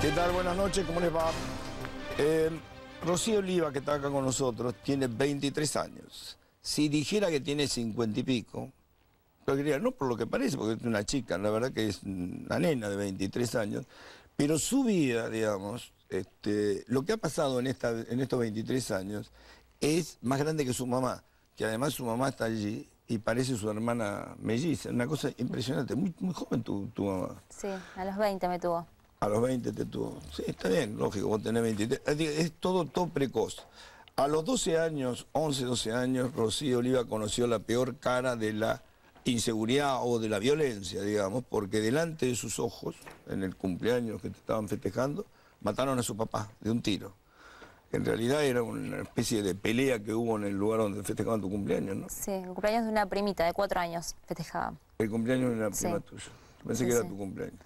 ¿Qué tal? Buenas noches, ¿cómo les va? Eh, Rocío Oliva, que está acá con nosotros, tiene 23 años. Si dijera que tiene 50 y pico, yo diría, no por lo que parece, porque es una chica, la verdad que es una nena de 23 años, pero su vida, digamos, este, lo que ha pasado en, esta, estos 23 años es más grande que su mamá, que además su mamá está allí y parece su hermana melliza, una cosa impresionante, muy, joven tu mamá. Sí, a los 20 me tuvo. A los 20 te tuvo. Sí, está bien, lógico, vos tenés 23. Es todo, todo precoz. A los 12 años, 11, 12 años, Rocío Oliva conoció la peor cara de la inseguridad o de la violencia, digamos, porque delante de sus ojos, en el cumpleaños que te estaban festejando, mataron a su papá de un tiro. En realidad era una especie de pelea que hubo en el lugar donde festejaban tu cumpleaños, ¿no? Sí, el cumpleaños de una primita de cuatro años festejaba. El cumpleaños de una prima tuya. Pensé que era tu cumpleaños.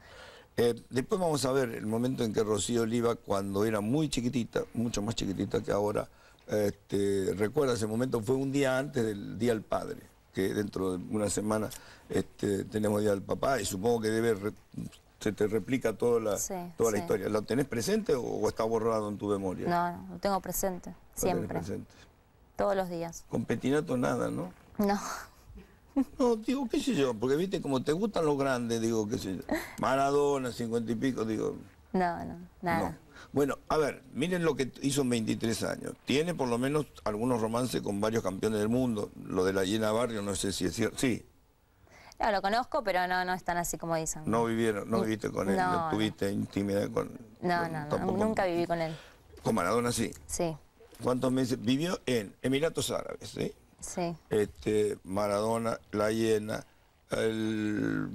Eh, después vamos a ver el momento en que Rocío Oliva, cuando era muy chiquitita, mucho más chiquitita que ahora, este, recuerda ese momento, fue un día antes del Día del Padre, que dentro de una semana este, tenemos Día del Papá y supongo que debe se te replica toda la, toda la historia. ¿Lo tenés presente o, está borrado en tu memoria? No, lo tengo presente, siempre. Presente? Todos los días. Con Petinato nada, ¿no? No. No, digo, qué sé yo, porque viste, como te gustan los grandes, digo, qué sé yo. Maradona, cincuenta y pico, digo. No, no, nada. Bueno, a ver, miren lo que hizo en 23 años. Tiene por lo menos algunos romances con varios campeones del mundo. Lo de la llena barrio, no sé si es cierto. Sí. No, lo conozco, pero no, no están así como dicen. No vivieron, no viviste con él, no, tuviste intimidad con no, no, nunca viví con él. Con Maradona sí. Sí. ¿Cuántos meses? Vivió en Emiratos Árabes, ¿sí? este, Maradona la llena.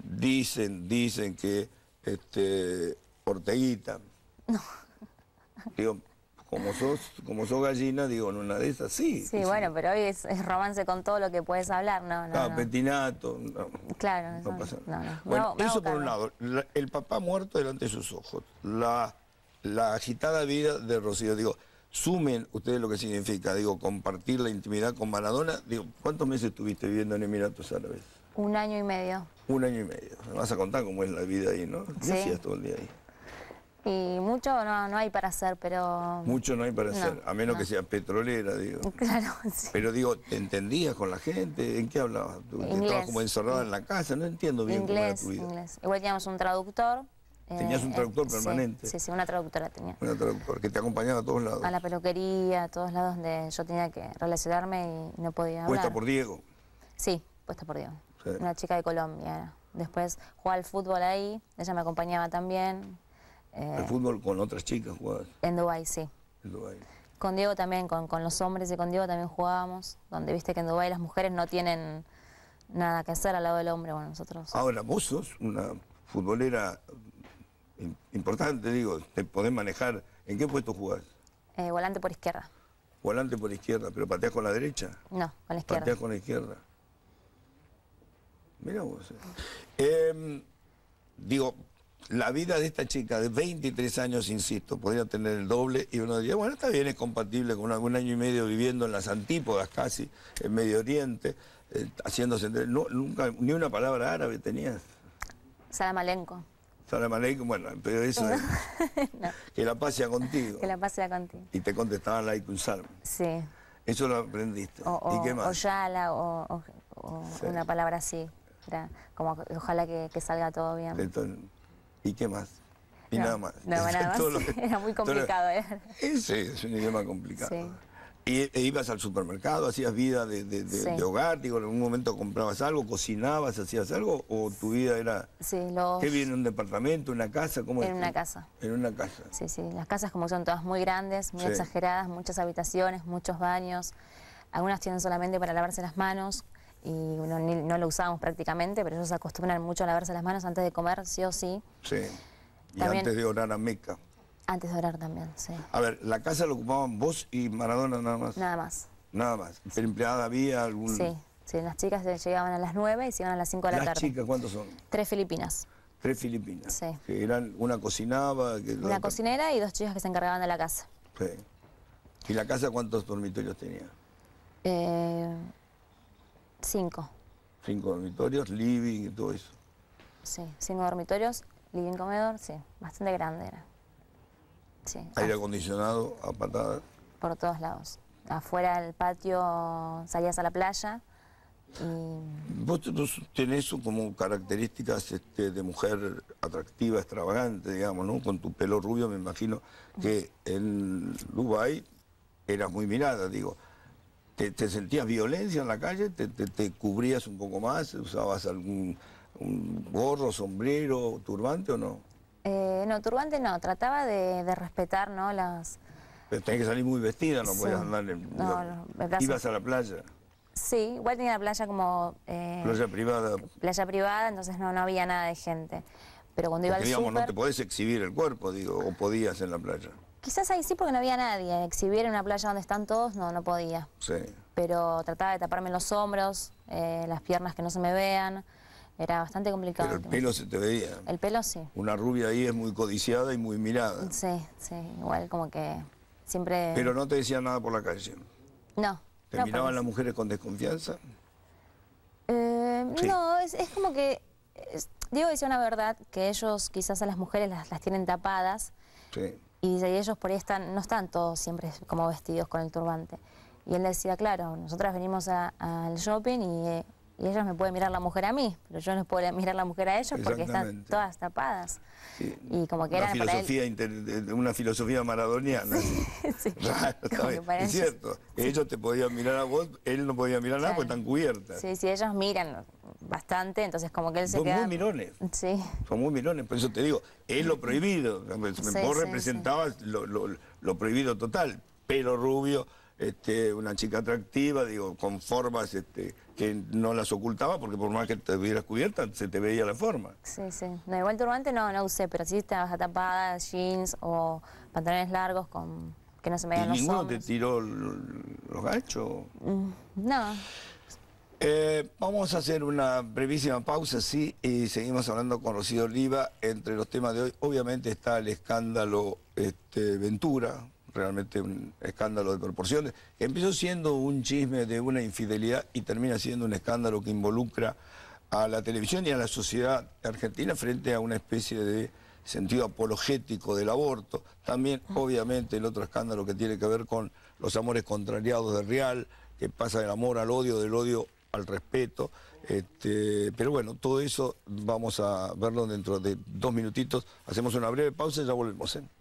dicen, dicen que este, Orteguita. No. Digo, como sos, como sos gallina, digo, en una de esas sí. Sí, bueno, pero hoy es, romance con todo lo que puedes hablar, ¿no? no, petinato. Ah, no, Bueno, eso por un lado. el papá muerto delante de sus ojos. La, la agitada vida de Rocío. Digo, sumen ustedes lo que significa, digo, compartir la intimidad con Maradona. Digo, ¿cuántos meses estuviste viviendo en Emiratos Árabes? Un año y medio. Un año y medio. Me vas a contar cómo es la vida ahí, ¿no? ¿Qué hacías todo el día ahí? Y mucho no, hay para hacer, pero... Mucho no hay para hacer, a menos que sea petrolera, digo. Claro, sí. Pero digo, ¿te entendías con la gente? ¿En qué hablabas ¿Estabas como encerrada en la casa? No entiendo bien cómo era tu Inglés. Igual teníamos un traductor, Tenías eh, un eh, traductor permanente. Sí, sí, una traductora tenía. Una traductora que te acompañaba a todos lados. A la peluquería, a todos lados donde yo tenía que relacionarme y no podía hablar. ¿Puesta por Diego? Sí, puesta por Diego. Una chica de Colombia. Después jugaba al fútbol ahí, ella me acompañaba también. el eh, fútbol con otras chicas jugabas? En Dubái, sí. En Dubái. Con Diego también, con, los hombres y con Diego también jugábamos, donde viste que en Dubái las mujeres no tienen nada que hacer al lado del hombre, con nosotros... Ahora, vos sos una futbolera importante, digo, te podés manejar. ¿En qué puesto jugás? Eh, volante por izquierda. Volante por izquierda, pero pateás con la derecha. No, con la izquierda. Pateás con la izquierda. Mira vos. Eh. Em, digo, la vida de esta chica de 23 años, insisto, podría tener el doble y uno diría, bueno, está bien, es compatible con un año y medio viviendo en las antípodas casi, en Medio Oriente, eh, haciéndose... nunca, ni una palabra árabe tenías. malenco Salam aleikum, bueno, pero eso es, que la paz sea contigo. Que la paz sea contigo. Y te contestaban laikum salam. Sí. Eso lo aprendiste. O, ¿Y qué más? O yala, o, una palabra así. como ojalá que, que, salga todo bien. ¿Y qué más? Y nada más. No, nada más. Era muy complicado. ¿eh? Sí, es un idioma complicado. Sí y e ibas al supermercado, hacías vida de, de, hogar, en algún momento comprabas algo, cocinabas, hacías algo, o tu vida era... Sí, los... ¿Qué viene? ¿Un departamento, una casa? ¿Cómo en una casa. En una casa. Sí, sí, las casas como son todas muy grandes, muy exageradas, muchas habitaciones, muchos baños, algunas tienen solamente para lavarse las manos, y no, no lo usábamos prácticamente, pero ellos se acostumbran mucho a lavarse las manos antes de comer, sí o sí. Sí, y antes de orar a Meca. Antes de orar también, sí. A ver, ¿la casa la ocupaban vos y Maradona nada más? Nada más. Nada más. ¿Pero empleada había algún...? Sí, sí. Las chicas llegaban a las 9 y se iban a las 5 de la tarde. ¿Las chicas cuántos son? Tres filipinas. Tres filipinas. Sí. Que eran, una cocinaba... Que una cocinera y dos chicas que se encargaban de la casa. Sí. ¿Y la casa cuántos dormitorios tenía? Eh, cinco. Cinco dormitorios, living y todo eso. Sí, cinco dormitorios, living comedor, sí. Bastante grande era. Aire acondicionado a patadas. Por todos lados. Afuera del patio salías a la playa. Y... Vos tenés como características este, de mujer atractiva, extravagante, digamos, ¿no? Con tu pelo rubio, me imagino que en Dubái eras muy mirada, digo. ¿Te, sentías violencia en la calle? ¿Te, cubrías un poco más? ¿Usabas algún gorro, sombrero, turbante o no? Eh, no, turbante no, trataba de, respetar ¿no? las... Pero que salir muy vestida, no podías andar en... No, ¿Ibas a la playa? Sí, igual tenía la playa como... Eh, playa privada. Playa privada, entonces no, no había nada de gente. Pero cuando iba al digamos, no te podés exhibir el cuerpo, digo, o podías en la playa. Quizás ahí sí porque no había nadie. Exhibir en una playa donde están todos, no, no podía. Sí. Pero trataba de taparme los hombros, eh, las piernas que no se me vean. Era bastante complicado. Pero el pelo se te veía. El pelo sí. Una rubia ahí es muy codiciada y muy mirada. Sí, sí, igual como que siempre... Pero no te decían nada por la calle. No. ¿Te miraban las mujeres con desconfianza? Eh, no, es, como que... digo Diego dice una verdad, que ellos quizás a las mujeres las, tienen tapadas. Sí. Y, ellos por ahí están, no están todos siempre como vestidos con el turbante. Y él decía, claro, nosotras venimos al shopping y eh, y ellos me pueden mirar la mujer a mí, pero yo no puedo mirar la mujer a ellos porque están todas tapadas. Y como que una filosofía una filosofía maradoniana. Sí, sí. es cierto, ellos te podían mirar a vos, él no podía mirar nada porque están cubiertas. Sí, sí, ellos miran bastante, entonces como que él se Son muy mirones. Son muy mirones, por eso te digo, es lo prohibido. Vos representabas lo, lo prohibido total, pero rubio, este, una chica atractiva, digo, con formas este, que no las ocultaba, porque por más que te hubieras cubierta, se te veía la forma. Sí, sí. No, igual turbante no, no usé, pero sí estabas atapada, jeans o pantalones largos con que no se me vean los ninguno te tiró los ganchos? Mm, no. Eh, vamos a hacer una brevísima pausa, sí, y seguimos hablando con Rocío Oliva. Entre los temas de hoy, obviamente está el escándalo este, Ventura, realmente un escándalo de proporciones. Empezó siendo un chisme de una infidelidad y termina siendo un escándalo que involucra a la televisión y a la sociedad argentina frente a una especie de sentido apologético del aborto. También, obviamente, el otro escándalo que tiene que ver con los amores contrariados de Real, que pasa del amor al odio, del odio al respeto. Este, pero bueno, todo eso vamos a verlo dentro de dos minutitos. Hacemos una breve pausa y ya volvemos.